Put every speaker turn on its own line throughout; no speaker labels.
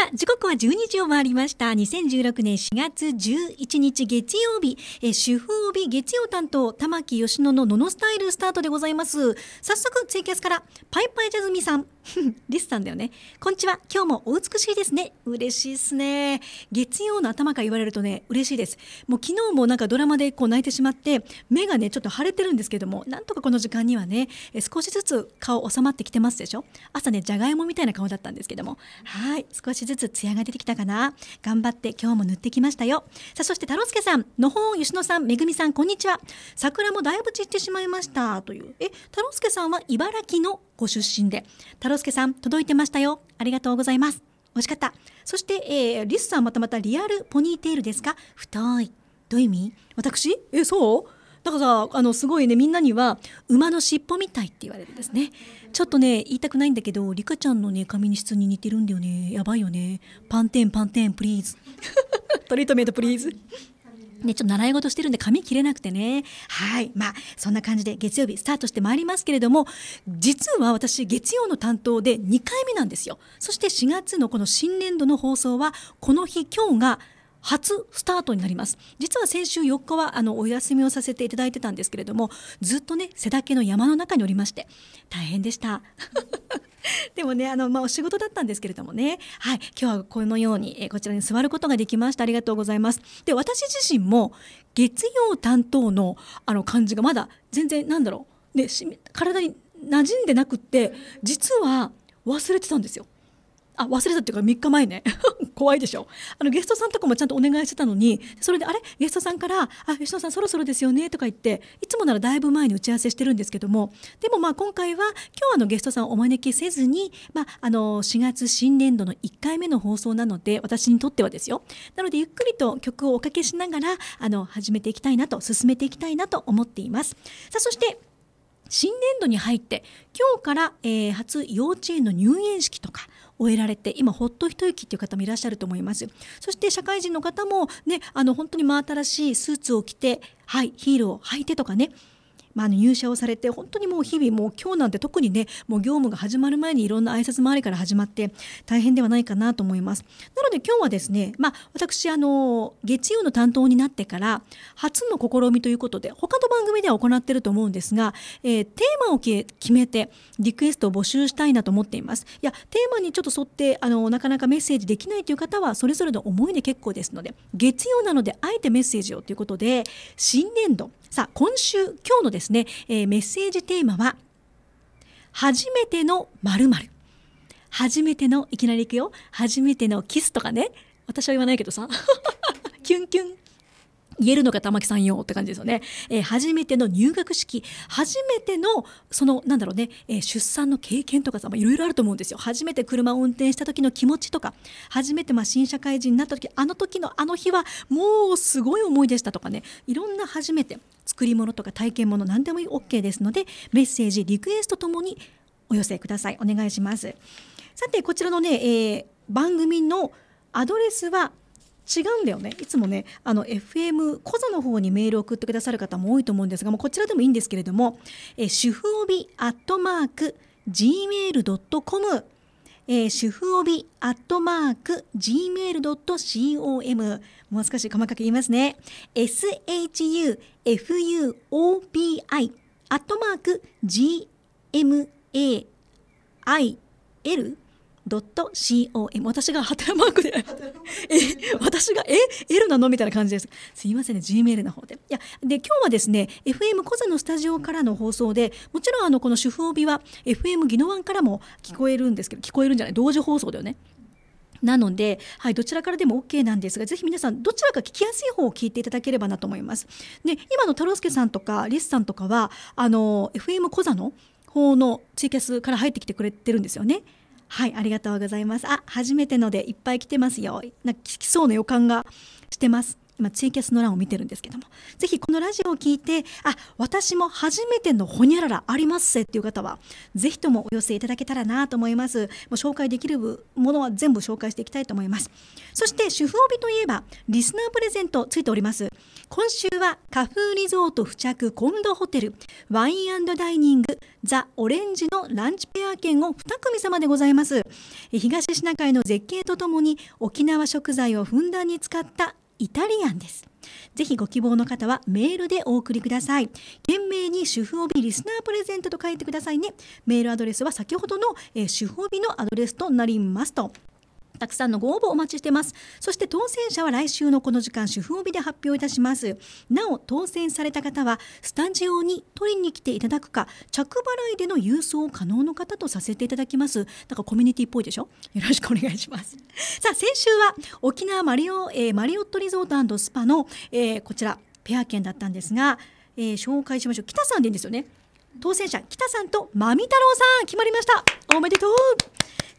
さあ、時刻は12時を回りました。2016年4月11日月曜日、え主婦帯月曜担当、玉木義野のののスタイルスタートでございます。早速、ツイキャスから、パイパイジャズミさん、リスさんだよね。こんにちは。今日もお美しいですね。嬉しいですね。月曜の頭から言われるとね、嬉しいです。もう昨日もなんかドラマでこう泣いてしまって、目がね、ちょっと腫れてるんですけども、なんとかこの時間にはね、え少しずつ顔収まってきてますでしょ。朝ね、じゃがいもみたいな顔だったんですけども、はい、少しずつツヤが出てきたかな。頑張って今日も塗ってきましたよ。さあ、そして太郎介さん、野本吉野さん、めぐみさん、こんにちは。桜もだいぶ散ってしまいました。という。え、太郎介さんは茨城のご出身で、太郎洋介さん、届いてましたよ。ありがとうございます。美味しかった。そして、えー、リスさんまたまたリアルポニーテールですか太い。どういう意味私え、そうだからあのすごいねみんなには馬の尻尾みたいって言われるんですねちょっとね言いたくないんだけどリカちゃんのね髪の質に似てるんだよねやばいよねパンテンパンテンプリーズ トリートメントプリーズね、ちょっと習い事してるんで髪切れなくてね。はい。まあ、そんな感じで月曜日スタートしてまいりますけれども、実は私、月曜の担当で2回目なんですよ。そして4月のこの新年度の放送は、この日、今日が初スタートになります実は先週4日はあのお休みをさせていただいてたんですけれどもずっとね背丈の山の中におりまして大変でした でもねあの、まあ、お仕事だったんですけれどもね、はい、今日はこのように、えこちらに座ることができましたありがとうございますで私自身も月曜担当のあの感じがまだ全然なんだろう、ね、体に馴染んでなくって実は忘れてたんですよ。あ忘れたっていうか3日前ね 怖いでしょあのゲストさんとかもちゃんとお願いしてたのにそれであれゲストさんから「あ吉野さんそろそろですよね」とか言っていつもならだいぶ前に打ち合わせしてるんですけどもでもまあ今回は今日あのゲストさんをお招きせずに、まあ、あの4月新年度の1回目の放送なので私にとってはですよなのでゆっくりと曲をおかけしながらあの始めていきたいなと進めていきたいなと思っています。さあそして新年度に入って今日から、えー、初幼稚園の入園式とか終えられて今ほっと一息っていう方もいらっしゃると思いますそして社会人の方もねあの本当に真新しいスーツを着てはいヒールを履いてとかねまあ、あの入社をされて本当にもう日々もう今日なんて特にねもう業務が始まる前にいろんな挨拶回りから始まって大変ではないかなと思います。なので今日はですね、まあ、私あの月曜の担当になってから初の試みということで他の番組では行ってると思うんですが、えー、テーマを決めてリクエストを募集したいなと思っています。いやテーマにちょっと沿ってあのなかなかメッセージできないという方はそれぞれの思いで結構ですので月曜なのであえてメッセージをということで新年度さあ今週今日のですですね、えー、メッセージテーマは「初めてのまる初めてのいきなり行くよ初めてのキス」とかね私は言わないけどさ キュンキュン言えるのか玉木さんよって感じですよね、えー、初めての入学式初めてのそのなんだろうね、えー、出産の経験とかさいろいろあると思うんですよ初めて車を運転した時の気持ちとか初めてまあ新社会人になった時あの時のあの日はもうすごい思いでしたとかねいろんな初めて作り物とか体験物何でも OK ですのでメッセージリクエストともにお寄せくださいお願いしますさてこちらのね、えー、番組のアドレスは違うんだよねいつもねあの FM コザの方にメールを送ってくださる方も多いと思うんですがもうこちらでもいいんですけれども、えー、主婦帯アットマーク gmail.com えー、主婦帯アットマーク gmail.com もう少し細かく言いますね shufuobi アットマーク gmail .com 私がハテナマークで え私がえ L なのみたいな感じですすいませんね G メールの方でいやで今日はですね FM コザのスタジオからの放送でもちろんあのこの主婦帯は FM 宜野湾からも聞こえるんですけど聞こえるんじゃない同時放送だよねなので、はい、どちらからでも OK なんですが、ぜひ皆さん、どちらか聞きやすい方を聞いていただければなと思います。で、今の太郎介さんとか、リスさんとかは、あの、FM コザの方のツイキャスから入ってきてくれてるんですよね。はいありがとうございますあ初めてのでいっぱい来てますよなんか来そうな予感がしてます今ツイキャスの欄を見てるんですけどもぜひこのラジオを聞いてあ私も初めてのほにゃららありますせっていう方はぜひともお寄せいただけたらなと思いますもう紹介できるものは全部紹介していきたいと思いますそして主婦帯といえばリスナープレゼントついております今週はカフーリゾート付着コンドホテルワインダイニングザ・オレンジのランチペア券を2組様でございます東シナ海の絶景とともに沖縄食材をふんだんに使ったイタリアンです。ぜひご希望の方はメールでお送りください。懸命に主婦帯リスナープレゼントと書いてくださいね。メールアドレスは先ほどの、えー、主婦帯のアドレスとなりますと。たくさんのご応募お待ちしてますそして当選者は来週のこの時間主婦帯で発表いたしますなお当選された方はスタジオに取りに来ていただくか着払いでの郵送を可能の方とさせていただきますだからコミュニティっぽいでしょよろしくお願いします さあ先週は沖縄マリオ、えー、マリオットリゾートスパの、えー、こちらペア券だったんですがえー、紹介しましょう北さんでいいんですよね当選者北さんとまみ太郎さん決まりましたおめでとう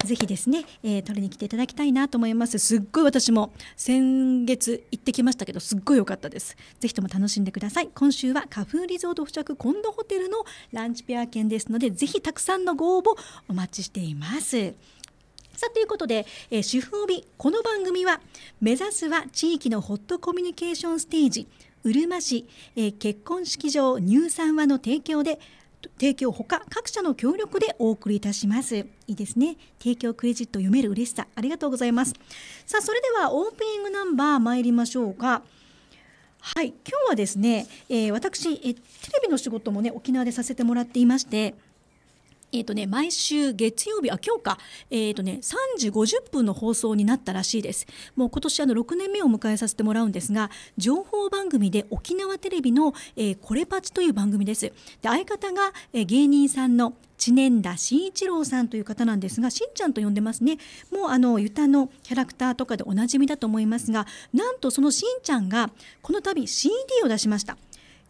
ぜひですね、えー、取りに来ていただきたいなと思いますすっごい私も先月行ってきましたけどすっごい良かったですぜひとも楽しんでください今週は花粉リゾート付着コンドホテルのランチペア券ですのでぜひたくさんのご応募お待ちしていますさあということで、えー、主婦帯この番組は目指すは地域のホットコミュニケーションステージうるま市、えー、結婚式場乳酸和の提供で提供ほか各社の協力でお送りいたしますいいですね提供クレジット読める嬉しさありがとうございますさあそれではオープニングナンバー参りましょうかはい今日はですね、えー、私えテレビの仕事もね沖縄でさせてもらっていましてえーとね、毎週月曜日、あ、今日か、えっ、ー、とね、3時50分の放送になったらしいです。もう今年あの6年目を迎えさせてもらうんですが、情報番組で沖縄テレビの、えー、これパチという番組です。で、相方が、えー、芸人さんの知念田慎一郎さんという方なんですが、しんちゃんと呼んでますね。もうあの、ゆたのキャラクターとかでおなじみだと思いますが、なんとそのしんちゃんが、この度 CD を出しました。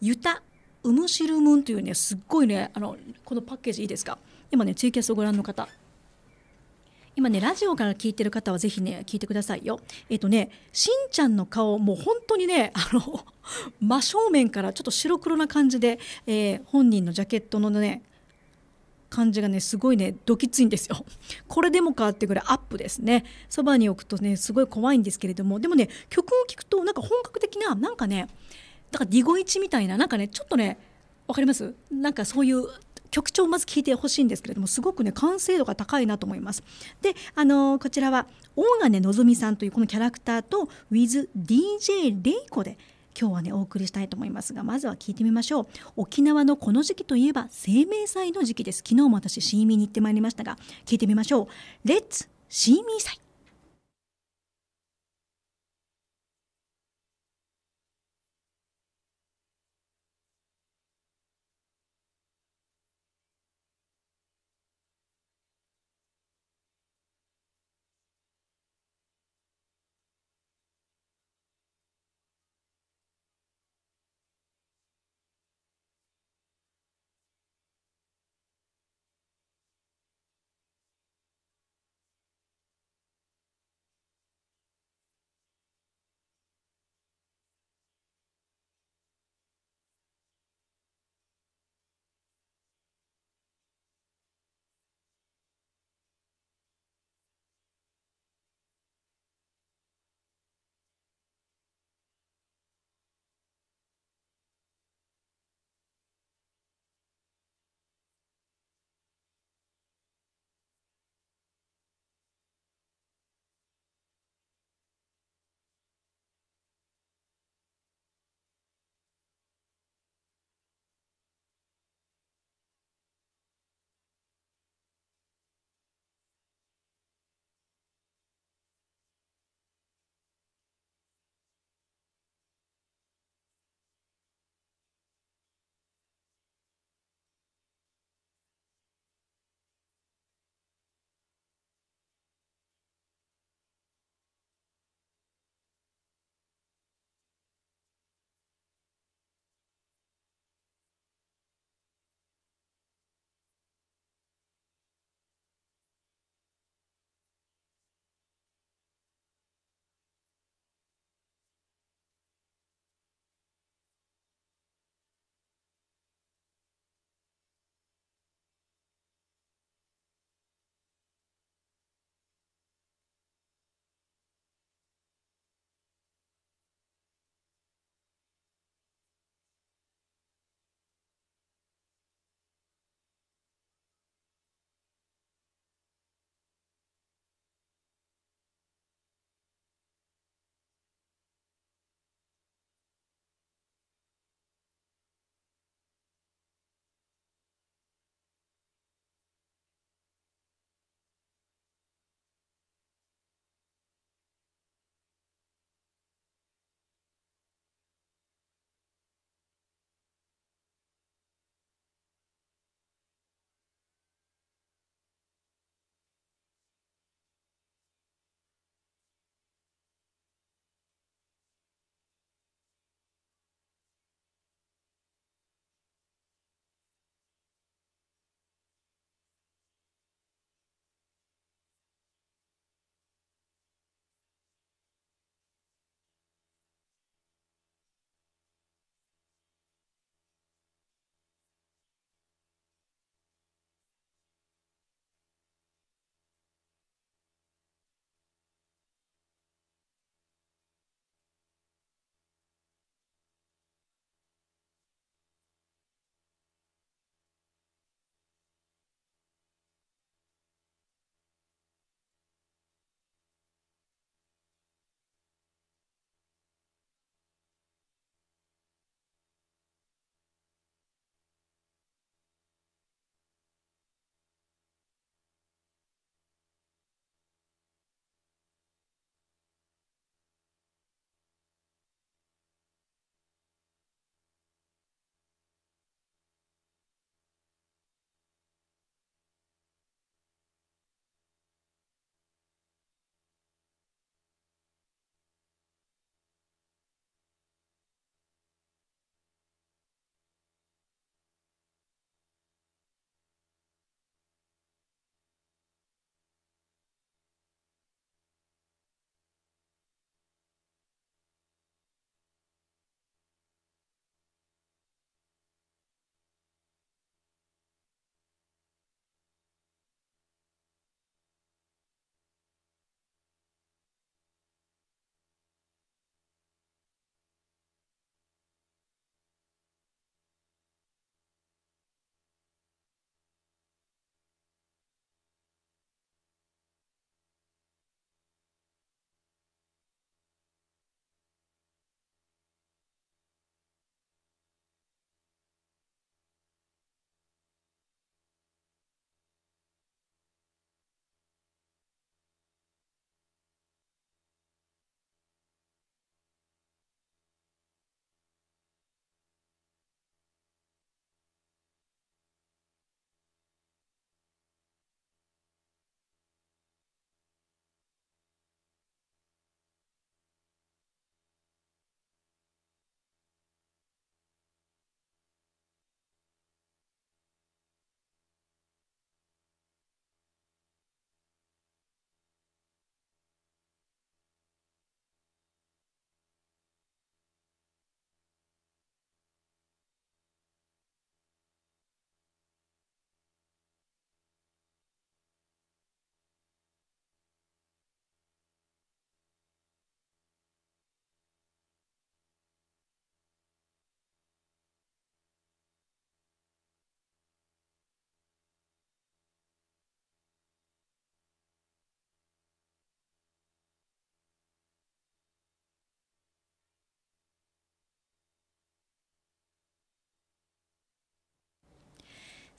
ゆた、ウムシルムンというね、すっごいね、あの、このパッケージいいですか今ねツイキャスをご覧の方今ねラジオから聞いてる方はぜひね聞いてくださいよえっ、ー、とねしんちゃんの顔もう本当にねあの 真正面からちょっと白黒な感じで、えー、本人のジャケットのね感じがねすごいねどきついんですよこれでもかってくらいアップですねそばに置くとねすごい怖いんですけれどもでもね曲を聴くとなんか本格的ななんかねだからディゴイチみたいななんかねちょっとねわかりますなんかそういう曲調をまず聞いてほしいんですけれどもすごくね完成度が高いなと思います。であのこちらは大金のぞみさんというこのキャラクターと WithDJ レイコで今日はねお送りしたいと思いますがまずは聞いてみましょう沖縄のこの時期といえば生命祭の時期です昨日も私シーミーに行ってまいりましたが聞いてみましょうレッツシーミー祭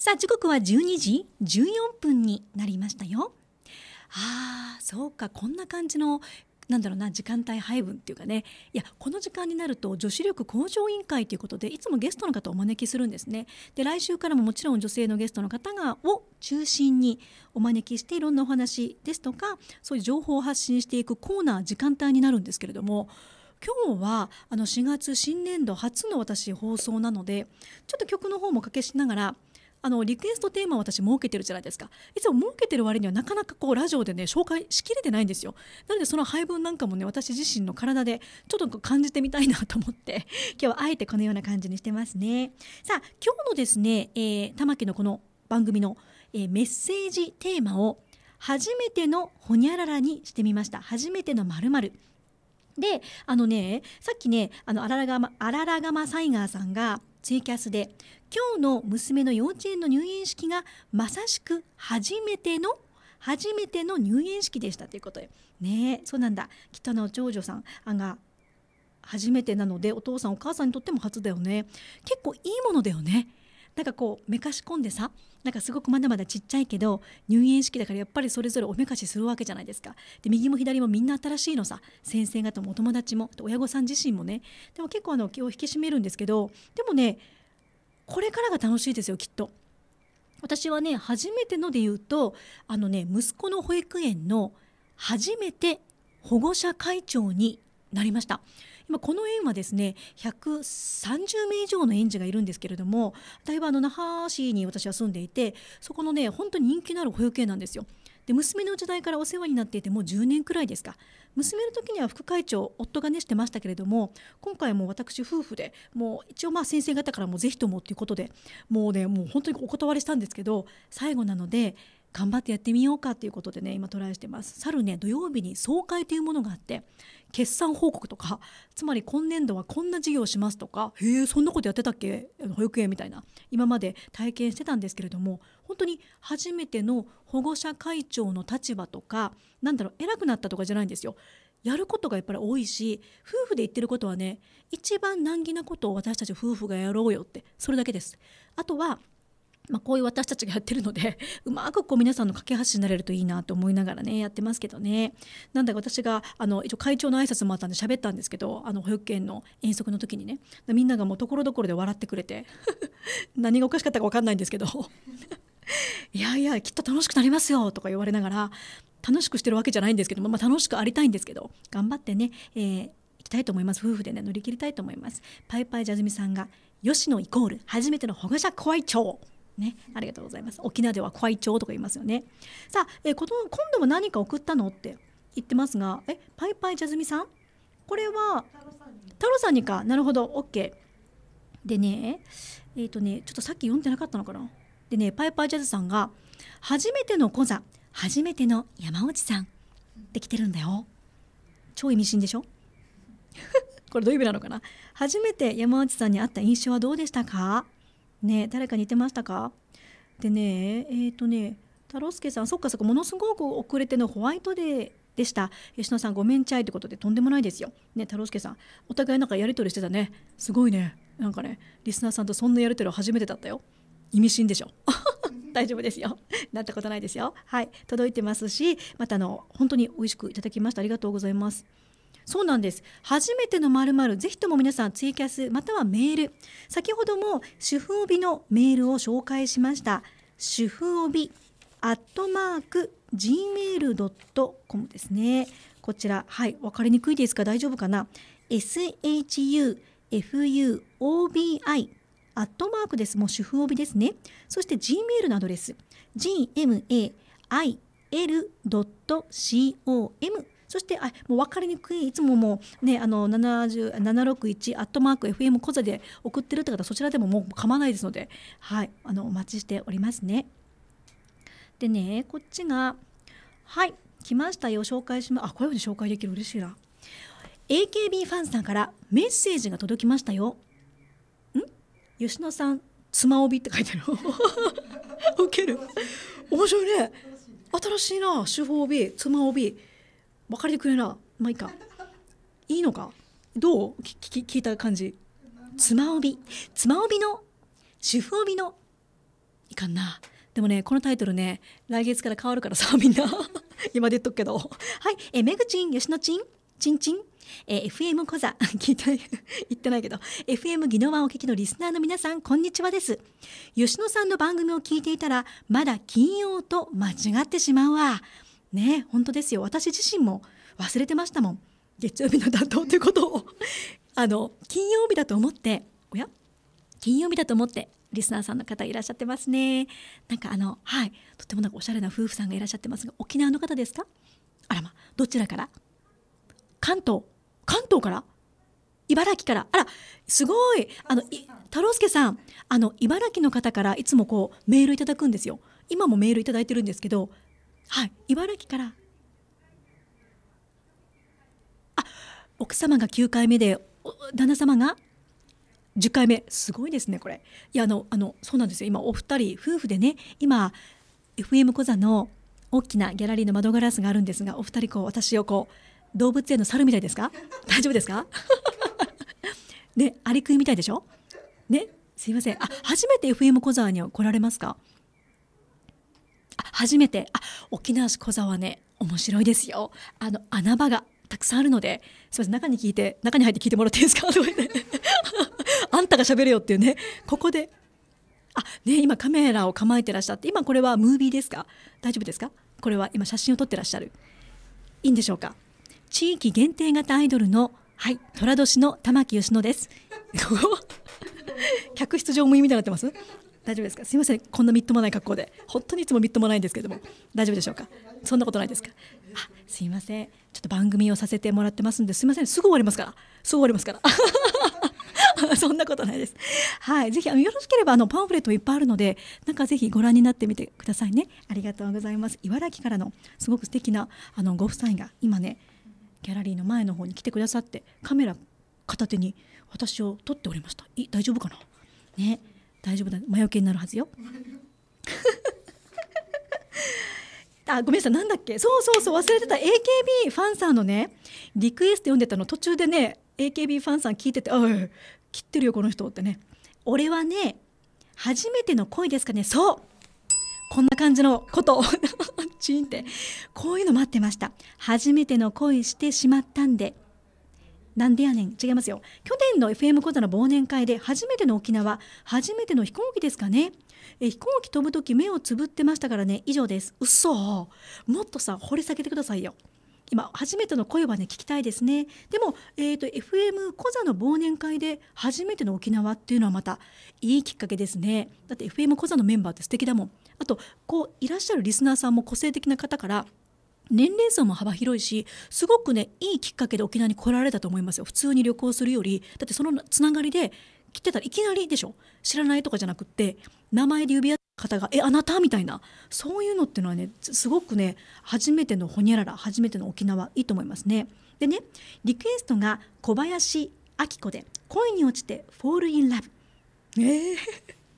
さあ時刻は12時14分になりましたよあーそうかこんな感じのなんだろうな時間帯配分っていうかねいやこの時間になると女子力向上委員会ということでいつもゲストの方をお招きするんですねで来週からももちろん女性のゲストの方がを中心にお招きしていろんなお話ですとかそういう情報を発信していくコーナー時間帯になるんですけれども今日はあの4月新年度初の私放送なのでちょっと曲の方もかけしながら「あのリクエストテーマを私設けてるじゃないですかいつも設けてる割にはなかなかこうラジオでね紹介しきれてないんですよなのでその配分なんかもね私自身の体でちょっと感じてみたいなと思って 今日はあえてこのような感じにしてますねさあ今日のですね、えー、玉木のこの番組の、えー、メッセージテーマを初めてのほにゃららにしてみました初めてのまるであのねさっきねあのあららがまあららがまサイガーさんがツイキャスで今日の娘の幼稚園の入園式がまさしく初めての初めての入園式でしたということでねそうなんだ北の長女さんが初めてなのでお父さんお母さんにとっても初だよね結構いいものだよねなんかこうめかし込んでさなんかすごくまだまだちっちゃいけど入園式だからやっぱりそれぞれおめかしするわけじゃないですかで右も左もみんな新しいのさ先生方もお友達も親御さん自身もねでも結構あの気を引き締めるんですけどでもねこれからが楽しいですよきっと。私はね初めてので言うとあのね息子の保育園の初めて保護者会長になりました今この園はですね130名以上の園児がいるんですけれどもだいぶあの那覇市に私は住んでいてそこのね本当に人気のある保育園なんですよ。で娘の時代からお世話になっていてもう10年くらいですか娘の時には副会長夫がねしてましたけれども今回も私夫婦でもう一応まあ先生方からもぜひともということでもうねもう本当にお断りしたんですけど最後なので頑張ってやってみようかということでね今トライしてます去るね土曜日に総会というものがあって決算報告とか つまり今年度はこんな事業しますとかへえそんなことやってたっけ保育園みたいな今まで体験してたんですけれども本当に初めての保護者会長の立場とかなんだろう偉くなったとかじゃないんですよ。やることがやっぱり多いし夫婦で言ってることはね一番難儀なことを私たち夫婦がやろうよってそれだけです。あとはまあ、こういう私たちがやってるので うまくこう皆さんの架け橋になれるといいなと思いながらねやってますけどねなんだか私があの一応会長の挨拶もあったんで喋ったんですけどあの保育園の遠足の時にねみんながもうところどころで笑ってくれて 何がおかしかったか分かんないんですけど いやいやきっと楽しくなりますよとか言われながら楽しくしてるわけじゃないんですけど、まあ、楽しくありたいんですけど頑張ってね、えー、きたいと思います夫婦でね乗り切りたいと思います。パイパイジャズミさんが吉野イコール初めての保護者怖い長ね、ありがとうございます沖縄では会長とか言いますよねさあ、えこの今度も何か送ったのって言ってますがえパイパイジャズミさんこれは太郎さんにかなるほど OK でねえっ、ー、とねちょっとさっき読んでなかったのかなでねパイパイジャズさんが「初めての講座初めての山内さん」って来てるんだよ超意味深でしょ これどういう意味なのかな初めて山内さんに会った印象はどうでしたかね誰か似てましたかでねえっ、ー、とね太郎介さんそっかそっかものすごく遅れてのホワイトデーでした吉野さんごめんちゃいってことでとんでもないですよね太郎介さんお互いなんかやり取りしてたねすごいねなんかねリスナーさんとそんなやり取り初めてだったよ意味深でしょ 大丈夫ですよ。なったことないですよ。はい、届いてますし、またあの本当に美味しくいただきました。ありがとうございます。そうなんです初めてのまるまるぜひとも皆さんツイキャスまたはメール先ほども主婦帯のメールを紹介しました主婦帯アットマーク gmail.com ですねこちらはい分かりにくいですか大丈夫かな shufuobi アットマークです。もう主婦帯ですね。そして Gmail のアドレス、gmail.com そしてあもう分かりにくいいつももうねあの761アットマーク FM 講座で送ってるって方そちらでももう構わないですのではいあのお待ちしておりますね。でねこっちがはい来ましたよ紹介しますあこういうふうに紹介できる嬉しいな AKB ファンさんからメッセージが届きましたよん吉野さん妻帯って書いてある受け る面白いね新しいな手法帯妻帯分かりにくれなまあいいかいいのかどう聞聞いた感じつま帯つま帯の主婦帯のいかんなでもねこのタイトルね来月から変わるからさ みんな今で言っとくけどはいえめぐちんよしのちんちんちんえー、FM 小座、聞いて、言ってないけど、FM 技能湾お聞きのリスナーの皆さん、こんにちはです。吉野さんの番組を聞いていたら、まだ金曜と間違ってしまうわ。ね本当ですよ私自身も忘れてましたもん月曜日の担当ということを あの金曜日だと思っておや金曜日だと思ってリスナーさんの方いらっしゃってますねなんかあのはいとてもなんかおしゃれな夫婦さんがいらっしゃってますが沖縄の方ですかあらまどちらから関東関東から茨城からあらすごいあの太郎介さんあの茨城の方からいつもこうメールいただくんですよ今もメールいただいてるんですけどはい茨城からあ奥様が9回目で旦那様が10回目すごいですねこれいやあのあのそうなんですよ今お二人夫婦でね今 FM 小座の大きなギャラリーの窓ガラスがあるんですがお二人こう私をこう動物園の猿みたいですか大丈夫ですか ねアリクイみたいでしょねすいませんあ初めて FM 小座に来られますか初めてあ沖縄市小沢ね面白いですよあの穴場がたくさんあるのですみません中に聞いて中に入って聞いてもらっていいですか あんたが喋れよっていうねここであね今カメラを構えてらっしゃって今これはムービーですか大丈夫ですかこれは今写真を撮ってらっしゃるいいんでしょうか地域限定型アイドルのはい寅年の玉木義野です 客室乗務員みたいになってます大丈夫ですかすいませんこんなみっともない格好で本当にいつもみっともないんですけども大丈夫でしょうかそんなことないですかあすいませんちょっと番組をさせてもらってますんですいませんすぐ終わりますからすぐ終わりますから そんなことないです。はい、ぜひあのよろしければあのパンフレットいっぱいあるので、なんかぜひご覧になってみてくださいね。ありがとうございます。茨城からのすごく素敵なあのご夫妻が今ね、ギャラリーの前の方に来てくださって、カメラ片手に私を撮っておりました。い大丈夫かな？ね。大丈夫だ魔除けになるはずよ あごめんなさいなんだっけそうそうそう忘れてた AKB ファンさんのねリクエスト読んでたの途中でね AKB ファンさん聞いてて「おい切ってるよこの人」ってね「俺はね初めての恋ですかねそうこんな感じのことを チーンってこういうの待ってました初めての恋してしまったんでなんでやねん違いますよ去年の FM 講座の忘年会で初めての沖縄初めての飛行機ですかねえ飛行機飛ぶ時目をつぶってましたからね以上ですうそもっとさ掘り下げてくださいよ今初めての声はね聞きたいですねでも、えーと、FM コザの忘年会で初めての沖縄っていうのはまたいいきっかけですねだって FM コザのメンバーって素敵だもんあとこういらっしゃるリスナーさんも個性的な方から「年齢層も幅広いしすごくねいいきっかけで沖縄に来られたと思いますよ普通に旅行するよりだってそのつながりで来てたらいきなりでしょ知らないとかじゃなくって名前で指輪方が「えあなた?」みたいなそういうのっていうのはねすごくね初めてのホニャララ初めての沖縄いいと思いますね。でねリクエストが小林明子で「恋に落ちてフォール・イン・ラブ」。えー、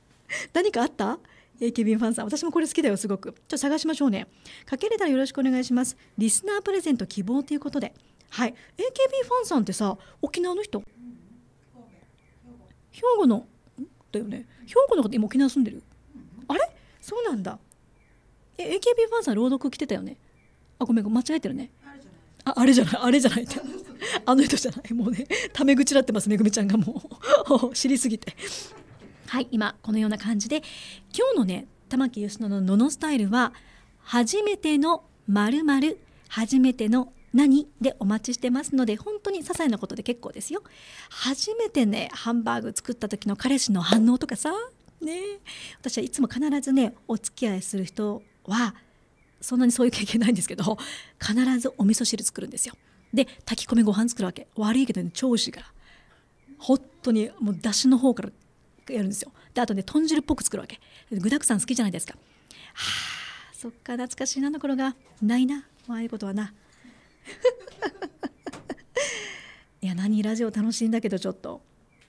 何かあった AKB ファンさん私もこれ好きだよすごくちょっと探しましょうねかけれたらよろしくお願いしますリスナープレゼント希望ということではい AKB ファンさんってさ沖縄の人兵庫のだよね兵庫の方今沖縄住んでるあれそうなんだえ AKB ファンさん朗読来てたよねあごめん間違えてるねああれじゃないあれじゃないってあの人じゃないもうねタメ口だってますめぐみちゃんがもう 知りすぎてはい今このような感じで今日のね玉木義野の「ののスタイルは」初めての〇〇初めての何でお待ちしてますので本当に些細なことで結構ですよ初めてねハンバーグ作った時の彼氏の反応とかさね私はいつも必ずねお付き合いする人はそんなにそういう経験ないんですけど必ずお味噌汁作るんですよで炊き込みご飯作るわけ悪いけどね調子がいから本当にもうだしの方からやるんですよであとね豚汁っぽく作るわけ具だくさん好きじゃないですかはあそっか懐かしいなの頃がないなああいうことはな いや何ラジオ楽しいんだけどちょっと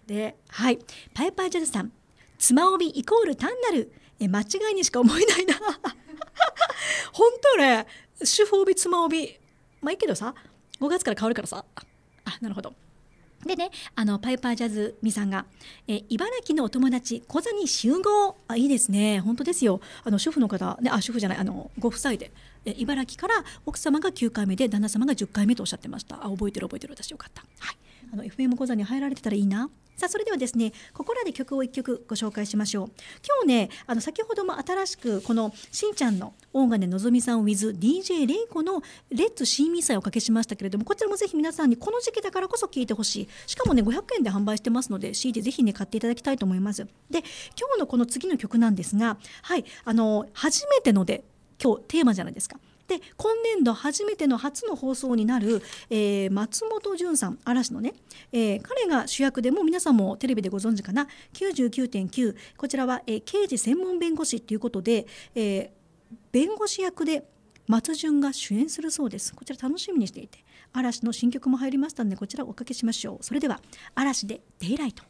ではいパイパージャズさん「つま帯イコール単なる」え間違いにしか思えないな 本当ね主婦びつま帯まあいいけどさ5月から変わるからさあなるほどでね、あのパイパージャズミさんが、え茨城のお友達小座に集合あいいですね本当ですよあの主婦の方ねあ主婦じゃないあのご夫妻でえ茨城から奥様が9回目で旦那様が10回目とおっしゃってましたあ覚えてる覚えてる私よかったはいあの FM 小座に入られてたらいいなさあそれではですねここらで曲を1曲ご紹介しましょう今日ねあの先ほども新しくこのしんちゃんの大金のぞみさん withDJ れいこの「レッツシーミー祭」をおかけしましたけれどもこちらもぜひ皆さんにこの時期だからこそ聴いてほしいしかもね500円で販売してますので CD ぜひね買っていただきたいと思いますで今日のこの次の曲なんですがはいあの初めてので今日テーマじゃないですかで今年度初めての初の放送になる、えー、松本潤さん嵐のね、えー、彼が主役でもう皆さんもテレビでご存知かな99.9こちらは、えー、刑事専門弁護士ということで、えー、弁護士役で松潤が主演するそうですこちら楽しみにしていて嵐の新曲も入りましたのでこちらおかけしましょうそれでは嵐で「デイライト」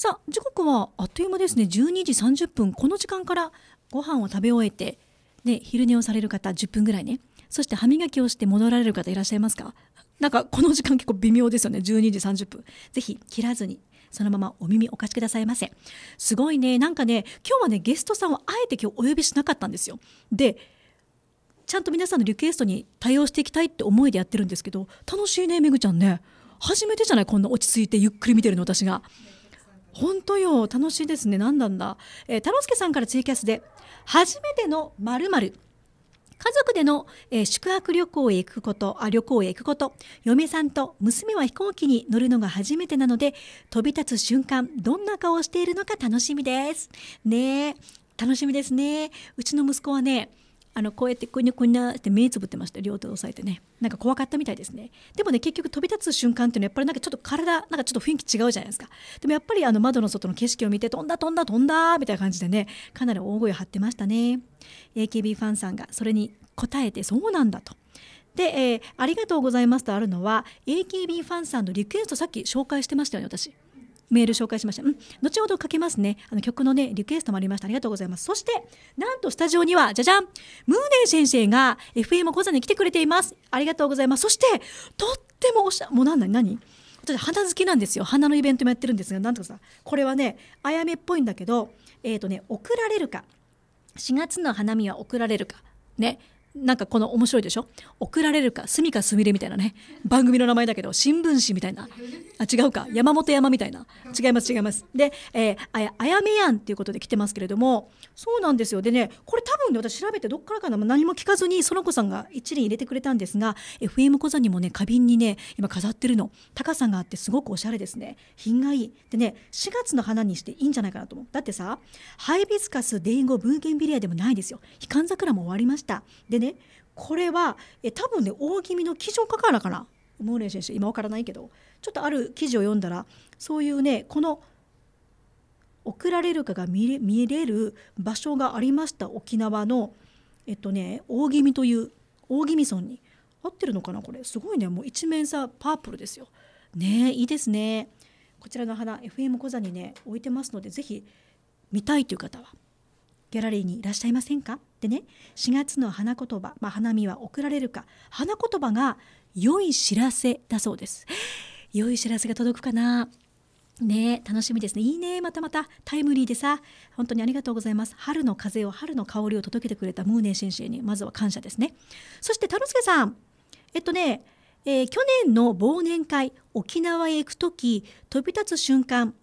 さあ時刻はあっという間ですね12時30分この時間からご飯を食べ終えて昼寝をされる方10分ぐらいねそして歯磨きをして戻られる方いらっしゃいますかなんかこの時間結構微妙ですよね12時30分ぜひ切らずにそのままお耳お貸しくださいませすごいねなんかね今日はねゲストさんをあえて今日お呼びしなかったんですよでちゃんと皆さんのリクエストに対応していきたいって思いでやってるんですけど楽しいねめぐちゃんね初めてじゃないこんな落ち着いてゆっくり見てるの私が。本当よ楽しいですね何なんだ、えー、太郎介さんからツイキャスで「初めてのまる家族での、えー、宿泊旅行へ行くことあ、旅行へ行くこと、嫁さんと娘は飛行機に乗るのが初めてなので、飛び立つ瞬間、どんな顔をしているのか楽しみです。ねえ、楽しみですね。うちの息子はね、あのこうやってくにゃくにゃって目つぶってました両手を押さえてねなんか怖かったみたいですねでもね結局飛び立つ瞬間っていうのはやっぱりなんかちょっと体なんかちょっと雰囲気違うじゃないですかでもやっぱりあの窓の外の景色を見て飛んだ飛んだ飛んだみたいな感じでねかなり大声を張ってましたね AKB ファンさんがそれに応えてそうなんだと。で、えー、ありがとうございますとあるのは AKB ファンさんのリクエストさっき紹介してましたよね私。メール紹介しました。うん、後ほどかけますね。あの曲のね、リクエストもありました。ありがとうございます。そして、なんとスタジオには、じゃじゃんムーネー先生が FM 講座に来てくれています。ありがとうございます。そして、とってもおしゃ、もう何何何花好きなんですよ。花のイベントもやってるんですが、なんとかさ、これはね、あやめっぽいんだけど、えっ、ー、とね、送られるか。4月の花見は送られるか。ね。なんかこの面白いでしょ送られるか隅かすみれみたいなね番組の名前だけど新聞紙みたいなあ違うか山本山みたいな違います違いますで、えー、あやあやめやんっていうことで来てますけれどもそうなんですよでねこれ多分ね私調べてどっからかな何も聞かずにその子さんが一輪入れてくれたんですが FM 小座にもね花瓶にね今飾ってるの高さがあってすごくおしゃれですね品がいいでね4月の花にしていいんじゃないかなと思うだってさハイビスカスデイゴブーゲンビリアでもないですよ悲観桜も終わりましたででねこれはえ多分ね大気味の気象かからかなムーレン選手今わからないけどちょっとある記事を読んだらそういうねこの送られるかが見れ見れる場所がありました沖縄のえっとね大宜味という大宜味村に合ってるのかなこれすごいねもう一面さパープルですよ。ねいいですね。こちらの花 FM 小座にね置いてますので是非見たいという方はギャラリーにいらっしゃいませんかでね4月の花言葉、まあ、花見は送られるか花言葉が良い知らせだそうです良い知らせが届くかなね楽しみですねいいねまたまたタイムリーでさ本当にありがとうございます春の風を春の香りを届けてくれたムーネー先生にまずは感謝ですねそして太郎助さんえっとね、えー、去年の忘年会沖縄へ行くとき、飛び立つ瞬間ん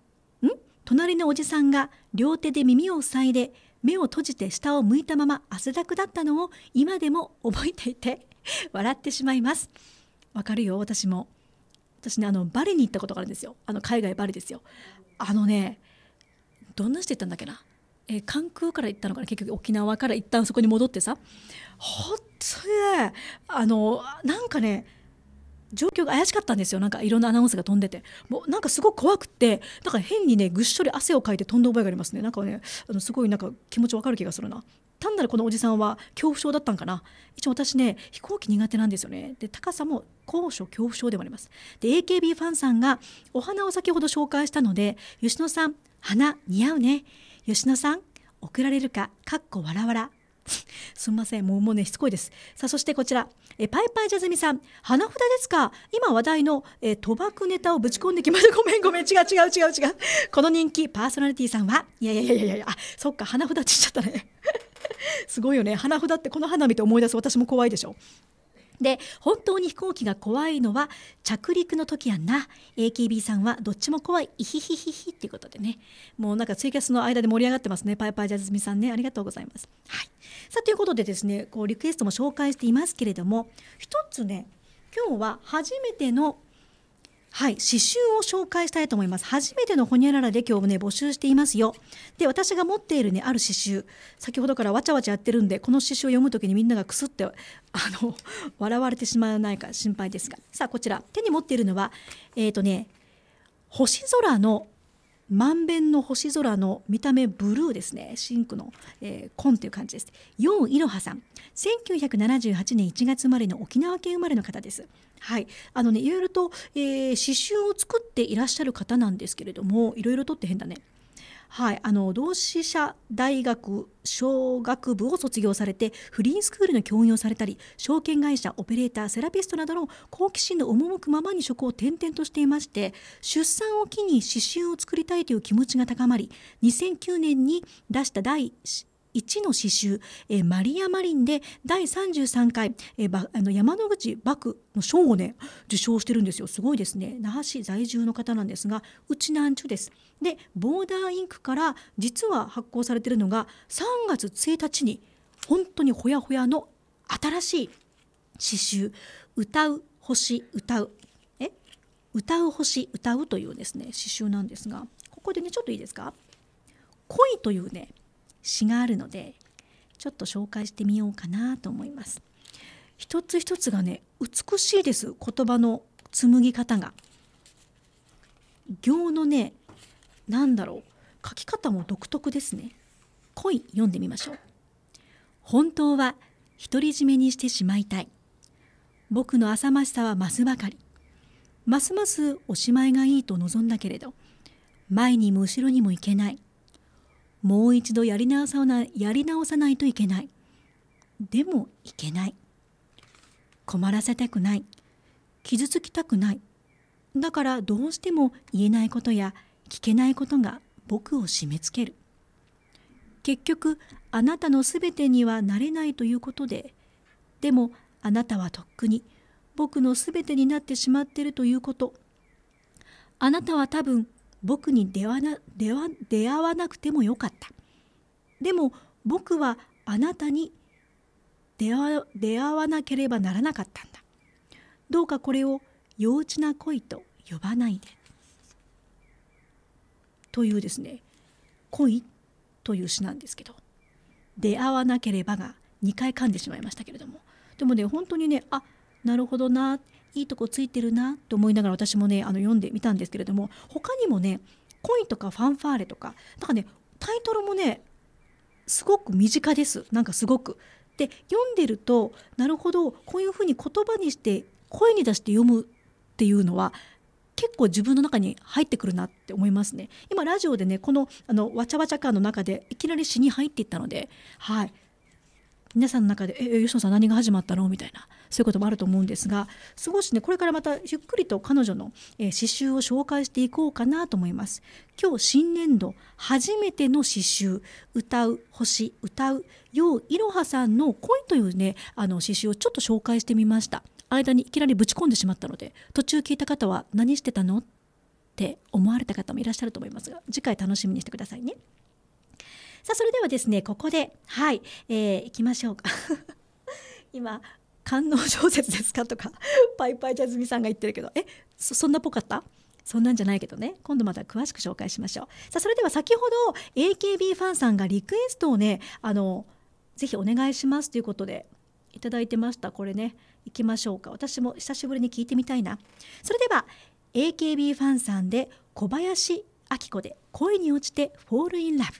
隣のおじさんが両手で耳を塞いで目を閉じて下を向いたまま汗だくだったのを今でも覚えていて笑ってしまいますわかるよ私も私ねあのバリに行ったことがあるんですよあの海外バリですよあのねどんなして行ったんだっけなえ関空から行ったのかな結局沖縄から一旦そこに戻ってさ本当にねあのなんかね状況が怪しかったんですよなんかいろんなアナウンスが飛んでてもうなんかすごく怖くってなんか変にねぐっしょり汗をかいて飛んだ覚えがありますねなんかねあのすごいなんか気持ちわかる気がするな単なるこのおじさんは恐怖症だったんかな一応私ね飛行機苦手なんですよねで高さも高所恐怖症でもありますで AKB ファンさんがお花を先ほど紹介したので吉野さん花似合うね吉野さん送られるかかっこわらわらすみません、もうもうね、しつこいです。さあ、そしてこちら、えパイパイジャズミさん、花札ですか今話題の、え賭博ネタをぶち込んできました。ごめん、ごめん、違う、違う、違う、違う。この人気、パーソナリティさんは、いやいやいやいやいや、あ、そっか、花札ちっちゃったね。すごいよね。花札ってこの花見て思い出す私も怖いでしょ。で本当に飛行機が怖いのは着陸の時やんな AKB さんはどっちも怖いイヒヒヒヒっていうことでねもうなんかツイキャスの間で盛り上がってますねパイパイジャズミさんねありがとうございます。はい、さあということでですねこうリクエストも紹介していますけれども一つね今日は初めてのはい刺繍を紹介したいと思います初めてのホニャララで今日もね募集していますよで私が持っているねある刺繍先ほどからわちゃわちゃやってるんでこの刺繍を読む時にみんながくすってあの 笑われてしまわないか心配ですがさあこちら手に持っているのはえっ、ー、とね星空の満遍の星空の見た目ブルーですねシンクの、えー、紺という感じですヨン・イロハさん1978年1月生まれの沖縄県生まれの方ですはいあのねいろいろと、えー、刺繍を作っていらっしゃる方なんですけれどもいろいろとって変だねはい、あの同志社大学商学部を卒業されてフリースクールの教員をされたり証券会社オペレーターセラピストなどの好奇心の赴くままに職を転々としていまして出産を機に刺繍を作りたいという気持ちが高まり2009年に出した第1の詩集「えマリア・マリン」で第33回、えばあの山之口幕の賞をね受賞してるんですよすごいですね那覇市在住の方なんですがうちなんちゅです。でボーダーインクから実は発行されてるのが3月1日に本当にほやほやの新しい詩集「歌う星歌う」え「歌う星歌う」というですね詩集なんですがここでねちょっといいですか「恋」というね詩があるのでちょっと紹介してみようかなと思います。一つ一つがね美しいです言葉の紡ぎ方が。行のね何だろう書き方も独特ですね。恋読んでみましょう。本当は独り占めにしてしまいたい。僕の浅ましさは増すばかり。ますますおしまいがいいと望んだけれど前にも後ろにも行けないもう一度やり直さなやり直さないといけないでもいけない困らせたくない傷つきたくないだからどうしても言えないことや聞けないことが僕を締め付ける結局あなたのすべてにはなれないということででもあなたはとっくに僕のすべてになってしまっているということあなたは多分僕に出会な出会出会わなくてもよかったでも僕はあなたに出会出会わなければならなかったんだどうかこれを幼稚な恋と呼ばないでというですね恋という詩なんですけど出会わなければが2回噛んでしまいましたけれどもでもね本当にねあなるほどないいとこついてるなと思いながら私もねあの読んでみたんですけれども他にもねコインとかファンファーレとかなかねタイトルもねすごく身近ですなんかすごく。で読んでるとなるほどこういうふうに言葉にして声に出して読むっていうのは結構自分の中に入ってくるなって思いますね今ラジオでねこのあのわちゃわちゃ感の中でいきなり詩に入っていったのではい皆さんの中で「え吉野さん何が始まったの?」みたいなそういうこともあると思うんですが少しねこれからまたゆっくりと彼女の、え刺繍を紹介していこうかなと思います。今日新年度初めての詩集歌う星歌うよういろはさんの恋というねあの詩集をちょっと紹介してみました間にいきなりぶち込んでしまったので途中聞いた方は何してたのって思われた方もいらっしゃると思いますが次回楽しみにしてくださいね。さあそれではですねここではい、えー、いきましょうか 今官能小説ですかとか パイパイジャズミさんが言ってるけどえそそんなぽかったそんなんじゃないけどね今度また詳しく紹介しましょうさあそれでは先ほど AKB ファンさんがリクエストをねあのぜひお願いしますということでいただいてましたこれねいきましょうか私も久しぶりに聞いてみたいなそれでは AKB ファンさんで小林明子で恋に落ちてフォールインラブ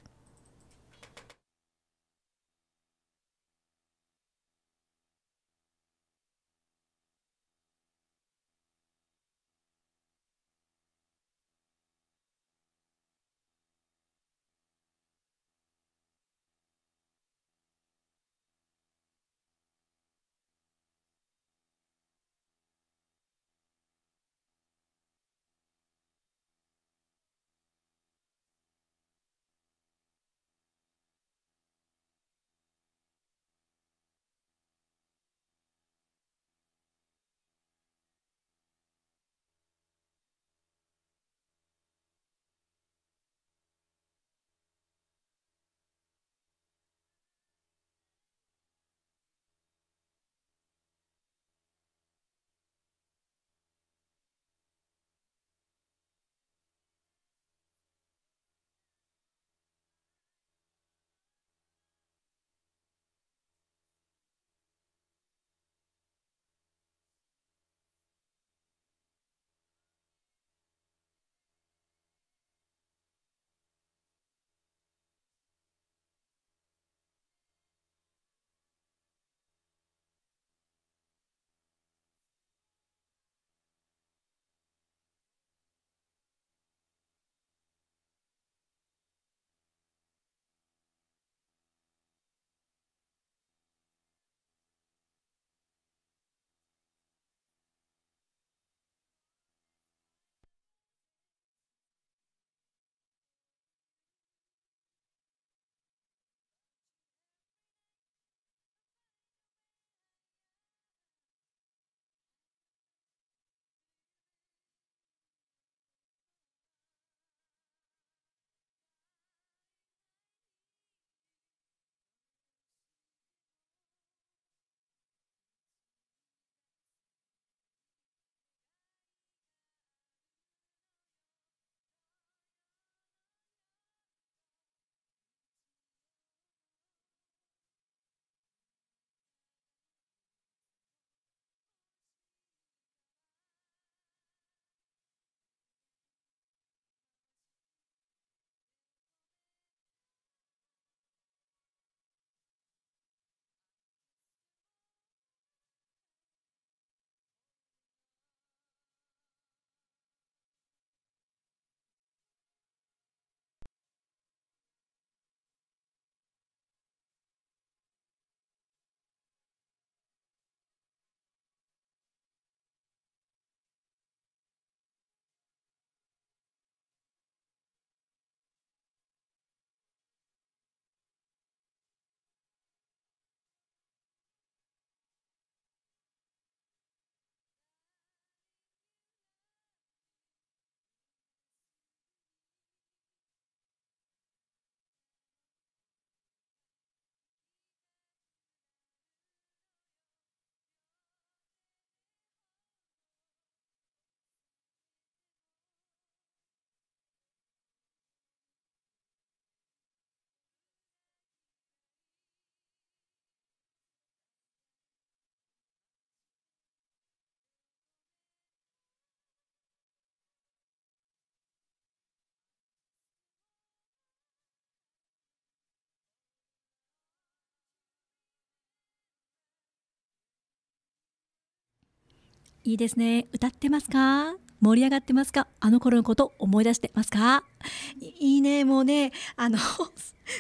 いいですね歌ってますか盛り上がってますかあの頃のこと思い出してますかいいねもうねあの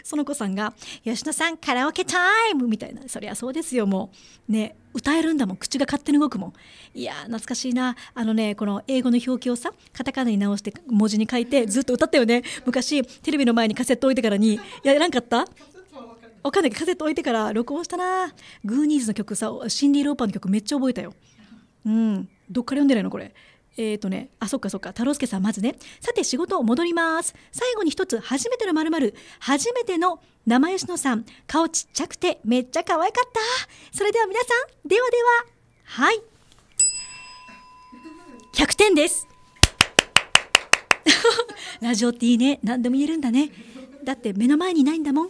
その 子さんが「吉野さんカラオケタイム!」みたいなそりゃそうですよもうね歌えるんだもん口が勝手に動くもんいや懐かしいなあのねこの英語の表記をさカタカナに直して文字に書いてずっと歌ったよね昔テレビの前にカセット置いてからにやらんかったわかんないカセット置いてから録音したなグーニーズの曲さシンディ・ローパーの曲めっちゃ覚えたようん、どっから読んでないのこれ。えっ、ー、とね、あ、そっかそっか、太郎介さん、まずね、さて仕事戻ります。最後に一つ、初めてのまる初めての生吉野さん、顔ちっちゃくてめっちゃ可愛かった。それでは皆さん、ではでは、はい。100点です。ラジオっていいね、何でも言えるんだね。だって目の前にないんだもん。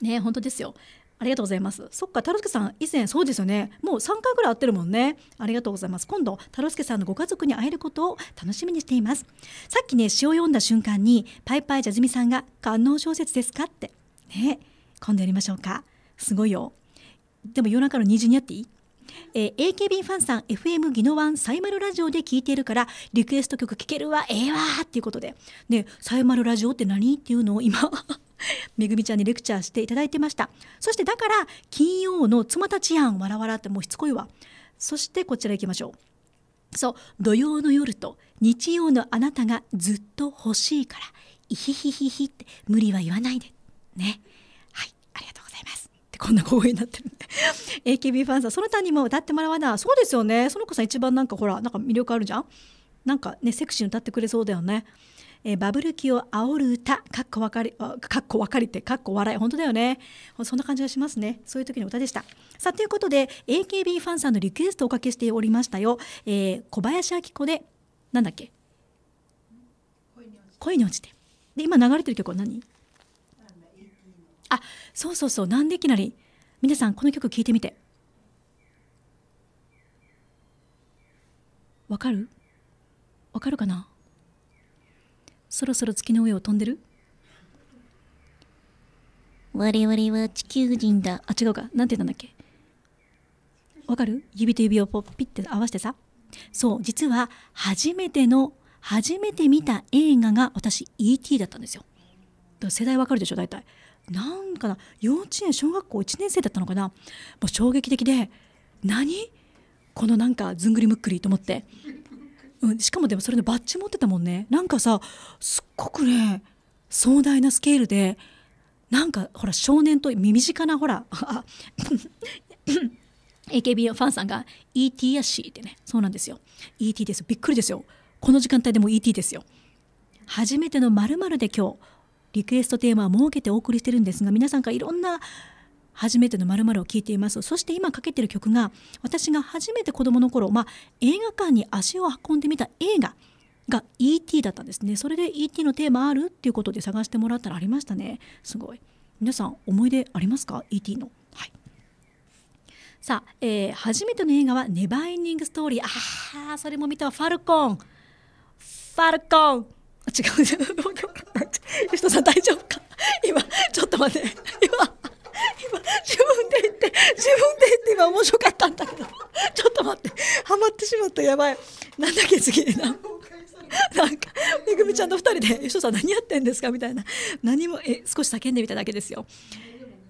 ね、本当ですよ。ありがとうございます。そっか、太郎介さん、以前そうですよね。もう3回ぐらい会ってるもんね。ありがとうございます。今度、太郎介さんのご家族に会えることを楽しみにしています。さっきね、詩を読んだ瞬間に、パイパイジャズミさんが、官能小説ですかって。ね、今度やりましょうか。すごいよ。でも夜中の2時にやっていいえー、AKB ファンさん FM ギノワンサイマルラジオで聴いているからリクエスト曲聴けるわええー、わーっていうことでねサイマルラジオって何っていうのを今 めぐみちゃんにレクチャーしていただいてましたそしてだから金曜の妻たちやんわらわらってもうしつこいわそしてこちら行きましょうそう土曜の夜と日曜のあなたがずっと欲しいからイヒヒヒヒって無理は言わないでねはいありがとうございますってこんな光栄になってるんで AKB ファンさんその他にも歌ってもらわなそうですよねその子さん一番なんかほらなんか魅力あるじゃんなんかねセクシーに歌ってくれそうだよねえー、バブル期を煽る歌かっこわかりかっこわかりってかっこ笑い本当だよねそんな感じがしますねそういう時の歌でしたさあということで AKB ファンさんのリクエストをおかけしておりましたよ、えー、小林明子でなんだっけ恋に落ちてで今流れてる曲は何あそうそうそうなんでいきなり皆さんこの曲聴いてみてわかるわかるかなそろそろ月の上を飛んでる我々は地球人だ。あ、違うか。なんて言ったんだっけわかる指と指をポッピって合わせてさ。そう、実は初めての、初めて見た映画が私 ET だったんですよ。世代わかるでしょ、大体。なんかな、幼稚園、小学校1年生だったのかな。もう衝撃的で、何このなんかずんぐりむっくりと思って。うん、しかもでもそれのバッジ持ってたもんねなんかさすっごくね壮大なスケールでなんかほら少年と身近なほら AKB ファンさんが ET やしってねそうなんですよ ET ですびっくりですよこの時間帯でも ET ですよ初めてのまるで今日リクエストテーマを設けてお送りしてるんですが皆さんからいろんな初めてのまるを聞いていますそして今かけてる曲が私が初めて子供の頃、まあ、映画館に足を運んでみた映画が E.T. だったんですねそれで E.T. のテーマあるっていうことで探してもらったらありましたねすごい皆さん思い出ありますか E.T. の、はい、さあ、えー、初めての映画は「ネバーエンディングストーリー」あーそれも見たファルコンファルコン違う人 さん大丈夫か今ちょっと待って今今自分で言って自分で言って今面白かったんだけどちょっと待ってハマってしまったやばいなんだっけ次なんなんかめぐみちゃんと2人で「吉野さん何やってんですか?」みたいな何もえ少し叫んでみただけですよ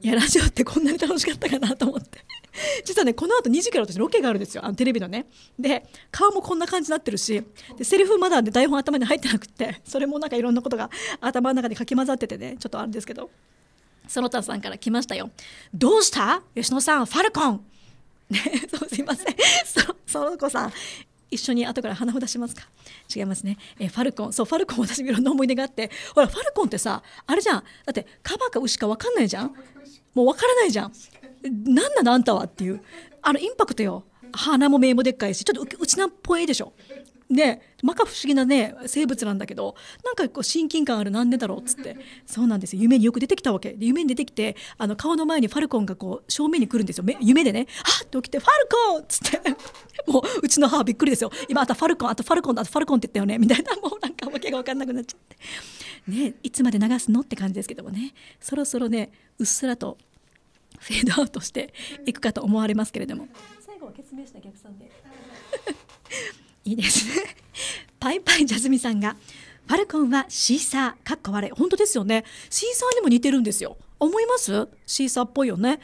いやラジオってこんなに楽しかったかなと思って実はねこのあと2時から私ロケがあるんですよあのテレビのねで顔もこんな感じになってるしでセリフまだ、ね、台本頭に入ってなくってそれもなんかいろんなことが頭の中でかき混ざっててねちょっとあるんですけど。その他さんから来ましたよ。どうした吉野さん、ファルコン。ね、そうすいません。そその子さん、一緒に後から鼻を出しますか違いますね、えファルコンそうファルコン私いろんな思い出があってほらファルコンってさあれじゃんだってカバか牛か分かんないじゃんもう分からないじゃん何なのあんたはっていうあのインパクトよ鼻も目もでっかいしちょっとうちなっぽいでしょね摩訶不思議なね生物なんだけどなんかこう親近感あるなんでだろうっつってそうなんです夢によく出てきたわけで夢に出てきてあの顔の前にファルコンがこう正面に来るんですよ夢でね「あっ!」て起きて「ファルコン!」っつって もううちの母びっくりですよ今あとファルコンあとファルコンあとファルコンって言ったよねみたいなもうなんかわけが分かんなくなっちゃってねいつまで流すのって感じですけどもねそろそろねうっすらとフェードアウトしていくかと思われますけれども最後は決明した逆算で。いいです パイパイジャズミさんがファルコンはシーサーかっこ悪い本当ですよねシーサーにも似てるんですよ思いますシーサーっぽいよね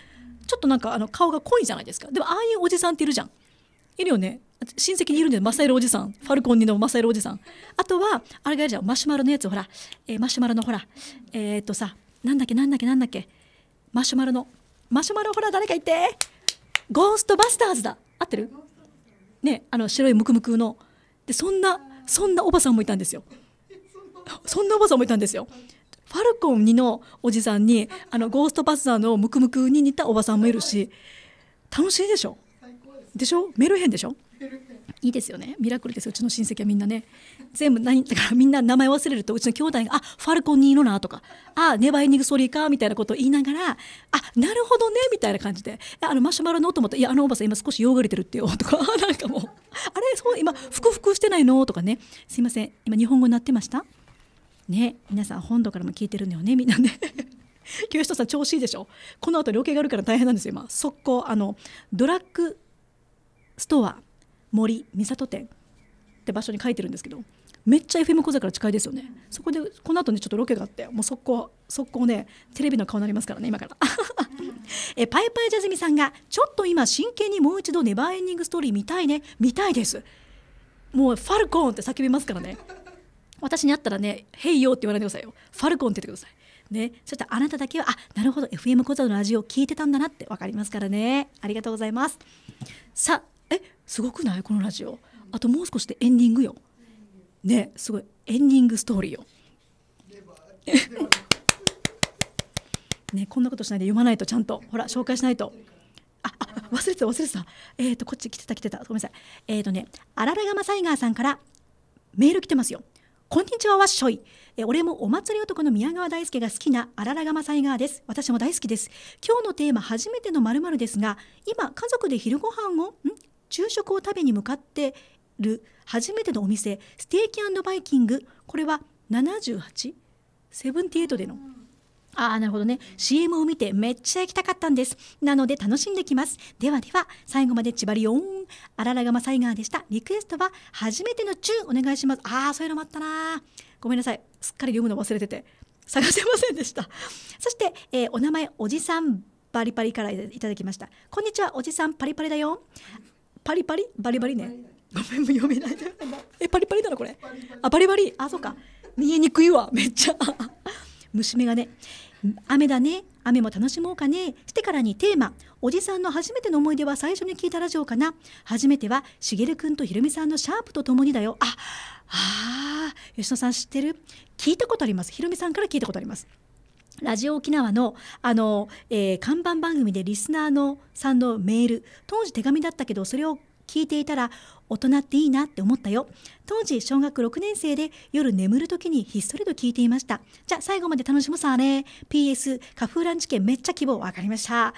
ちょっとなんかあの顔が濃いじゃないですかでもああいうおじさんっているじゃんいるよね親戚にいるんでマサイルおじさんファルコンにのマサイルおじさんあとはあれがあるじゃんマシュマロのやつほら、えー、マシュマロのほらえー、っとさなんだっけなんだっけなんだっけマシュマロのマシュマロほら誰かいてゴーストバスターズだ合ってるね、あの白いムクムクのでそんなそんなおばさんもいたんですよそんなおばさんもいたんですよファルコン2のおじさんにあのゴーストバスターのムクムクに似たおばさんもいるし楽しいでしょでしょメルヘンでしょいいですよねミラクルですうちの親戚はみんなね全部何だからみんな名前忘れるとうちの兄弟が「あファルコンにいるな」とか「あネバーエンディングストーリーか」みたいなことを言いながら「あなるほどね」みたいな感じで「あのマシュマロの」と思ったいやあのおばさん今少し汚れてるってよ」とか なんかもう「あれそう今ふくふくしてないの?」とかね「すいません今日本語になってました?」ね皆さん本土からも聞いてるんだよねみんなね。教室さん調子いいでしょこの後ロケがあるから大変なんですよ今速攻あのドラッグストア森三郷店って場所に書いてるんですけどめっちゃ FM 小座から近いですよねそこでこの後ねちょっとロケがあってもう速攻速攻ねテレビの顔になりますからね今から えパイパイジャズミさんがちょっと今真剣にもう一度ネバーエンディングストーリー見たいね見たいですもうファルコンって叫びますからね私に会ったらね「へいよ」って言わないでくださいよファルコンって言ってくださいね、そしらあなただけはあなるほど FM 小座の味を聞いてたんだなって分かりますからねありがとうございますさあえすごくないこのラジオあともう少しでエンディングよねすごいエンディングストーリーよ ねこんなことしないで読まないとちゃんとほら紹介しないとああ忘れてた忘れてたえっ、ー、とこっち来てた来てたごめんなさいえっ、ー、とねあららがまサイガーさんからメール来てますよこんにちはわっしょい。え俺もお祭り男の宮川大輔が好きなあららがまサイガーです。私も大好きです。今日のテーマ、初めてのまるですが、今、家族で昼ご飯を、ん昼食を食べに向かっている初めてのお店ステーキバイキングこれは78セブンティエイトでの。ああ、なるほどね。CM を見てめっちゃ行きたかったんです。なので楽しんできます。ではでは、最後までちばりよん。あららがまサイガーでした。リクエストは、初めてのチューお願いします。ああ、そういうのもあったな。ごめんなさい。すっかり読むの忘れてて。探せませんでした。そして、えー、お名前、おじさんパリパリからいただきました。こんにちは、おじさんパリパリだよ。パリパリバリバリねごめん読めない えパリパリだなこれあパリパリあそうか見えにくいわめっちゃ 虫眼鏡雨だね雨も楽しもうかねしてからにテーマおじさんの初めての思い出は最初に聞いたラジオかな初めてはしげるくんとひろみさんのシャープとともにだよああ吉野さん知ってる聞いたことありますひろみさんから聞いたことありますラジオ沖縄のあの、えー、看板番組でリスナーのさんのメール当時手紙だったけどそれを聞いていたら大人っていいなって思ったよ当時小学6年生で夜眠る時にひっそりと聞いていましたじゃあ最後まで楽しむさあね PS カフーランチ券めっちゃ希望分かりました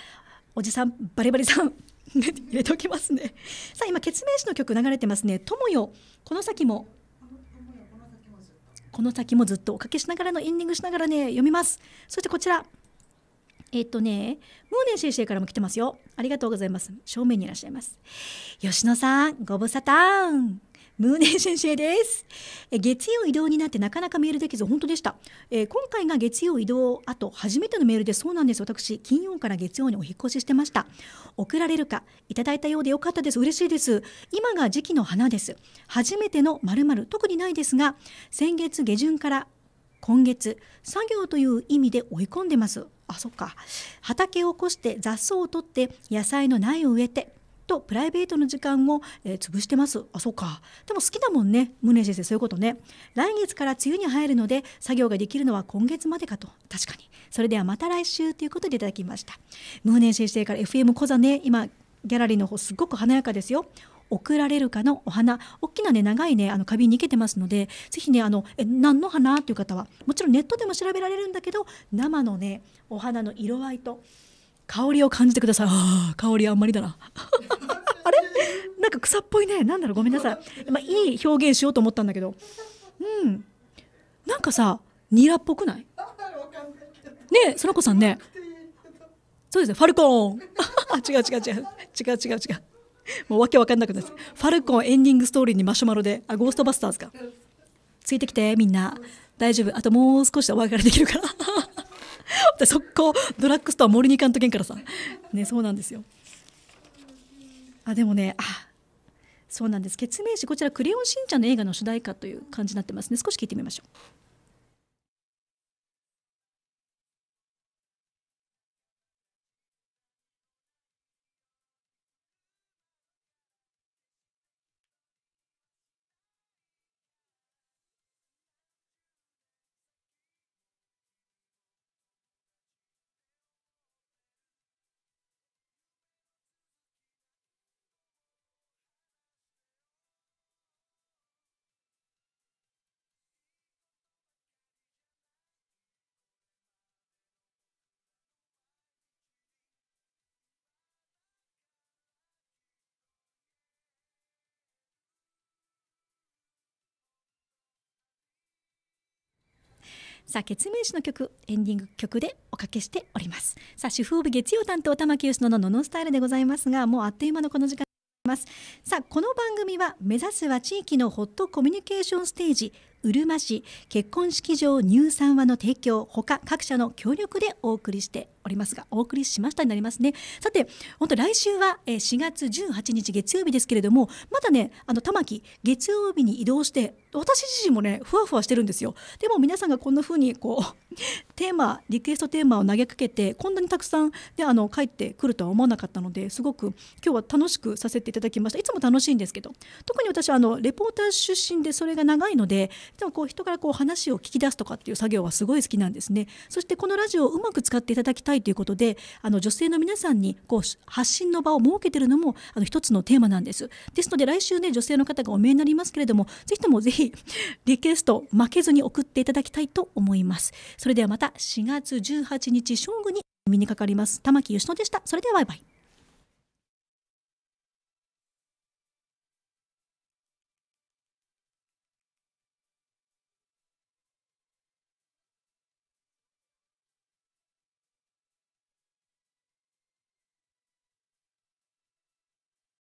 おじさんバリバリさん 入れておきますねさあ今ケツメイシの曲流れてますね「友よこの先もこの先もずっとおかけしながらのエンディングしながらね読みますそしてこちらえっとね、ムーネン先生からも来てますよ。ありがとうございます。正面にいらっしゃいます。吉野さん、ご無沙汰ムーネン先生ですえ月曜移動になってなかなかメールできず本当でした、えー、今回が月曜移動あと初めてのメールでそうなんです私金曜から月曜にお引越ししてました送られるかいただいたようでよかったです嬉しいです今が時期の花です初めてのまるまる特にないですが先月下旬から今月作業という意味で追い込んでますあそっか畑を起こして雑草を取って野菜の苗を植えてとプライベートの時間を、えー、潰してますあそうかでも好きだもんね宗先生そういうことね来月から梅雨に入るので作業ができるのは今月までかと確かにそれではまた来週ということでいただきました宗先生から FM 小座ね今ギャラリーの方すごく華やかですよ送られるかのお花大きなね長いねあの花瓶に生けてますのでぜひねあのえ何の花という方はもちろんネットでも調べられるんだけど生のねお花の色合いと香りを感じてくださいあ香りあんまりだな あれなんか草っぽいねなんだろうごめんなさい、まいい表現しようと思ったんだけどうんなんかさニラっぽくないねえその子さんねそうですねファルコン あ違う違う違う違う違う違うもうわけわかんなくなるファルコンエンディングストーリーにマシュマロであゴーストバスターズかついてきてみんな大丈夫あともう少しでお別れできるから 私速攻ドラッグストア森に行かんとけんからさねそうなんですよあでもねあそうなんです決名詞こちら「クレヨンしんちゃん」の映画の主題歌という感じになってますね少し聞いてみましょうさあ月面誌の曲エンディング曲でおかけしておりますさあ主婦部月曜担当玉木由のののスタイルでございますがもうあっという間のこの時間ますさあこの番組は目指すは地域のホットコミュニケーションステージうるま市結婚式場乳酸和の提供ほか各社の協力でお送りしておりますがお送りしましたになりますねさて本当来週は4月18日月曜日ですけれどもまだねあの玉木月曜日に移動して私自身もねふわふわしてるんですよでも皆さんがこんな風にこう テーマリクエストテーマを投げかけてこんなにたくさんであの帰ってくるとは思わなかったのですごく今日は楽しくさせていただきましたいつも楽しいんですけど特に私はあのレポーター出身でそれが長いのででもこう人からこう話を聞き出すとかっていう作業はすごい好きなんですねそしてこのラジオをうまく使っていただきたいということであの女性の皆さんにこう発信の場を設けているのもあの一つのテーマなんですですので来週ね女性の方がお見えになりますけれどもぜひともぜひリクエスト負けずに送っていただきたいと思いますそれではまた4月18日正午に耳にかかります玉木由伸でしたそれではバイバイ